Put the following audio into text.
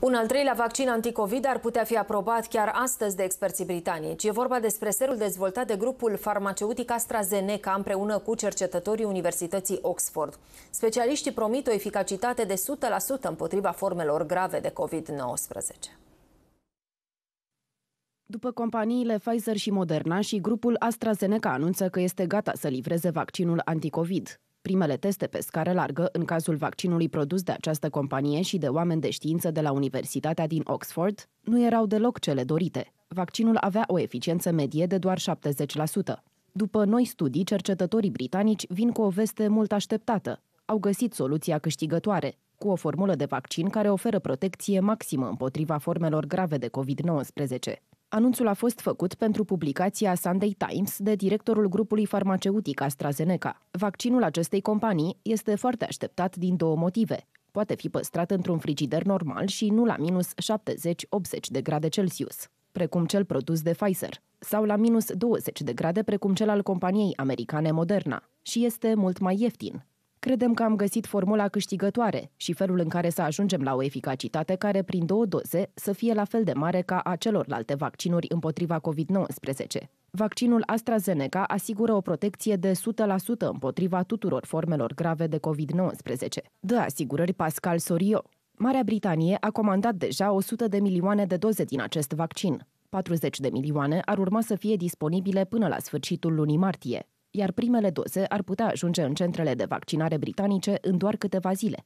Un al treilea vaccin anticovid ar putea fi aprobat chiar astăzi de experții britanici. E vorba despre serul dezvoltat de grupul farmaceutic AstraZeneca împreună cu cercetătorii Universității Oxford. Specialiștii promit o eficacitate de 100% împotriva formelor grave de COVID-19. După companiile Pfizer și Moderna și grupul AstraZeneca anunță că este gata să livreze vaccinul anticovid. Primele teste pe scară largă în cazul vaccinului produs de această companie și de oameni de știință de la Universitatea din Oxford nu erau deloc cele dorite. Vaccinul avea o eficiență medie de doar 70%. După noi studii, cercetătorii britanici vin cu o veste mult așteptată. Au găsit soluția câștigătoare, cu o formulă de vaccin care oferă protecție maximă împotriva formelor grave de COVID-19. Anunțul a fost făcut pentru publicația Sunday Times de directorul grupului farmaceutic AstraZeneca. Vaccinul acestei companii este foarte așteptat din două motive. Poate fi păstrat într-un frigider normal și nu la minus 70-80 de grade Celsius, precum cel produs de Pfizer, sau la minus 20 de grade precum cel al companiei americane Moderna, și este mult mai ieftin, Credem că am găsit formula câștigătoare și felul în care să ajungem la o eficacitate care, prin două doze, să fie la fel de mare ca a celorlalte vaccinuri împotriva COVID-19. Vaccinul AstraZeneca asigură o protecție de 100% împotriva tuturor formelor grave de COVID-19. Dă asigurări Pascal Sorio. Marea Britanie a comandat deja 100 de milioane de doze din acest vaccin. 40 de milioane ar urma să fie disponibile până la sfârșitul lunii martie iar primele doze ar putea ajunge în centrele de vaccinare britanice în doar câteva zile.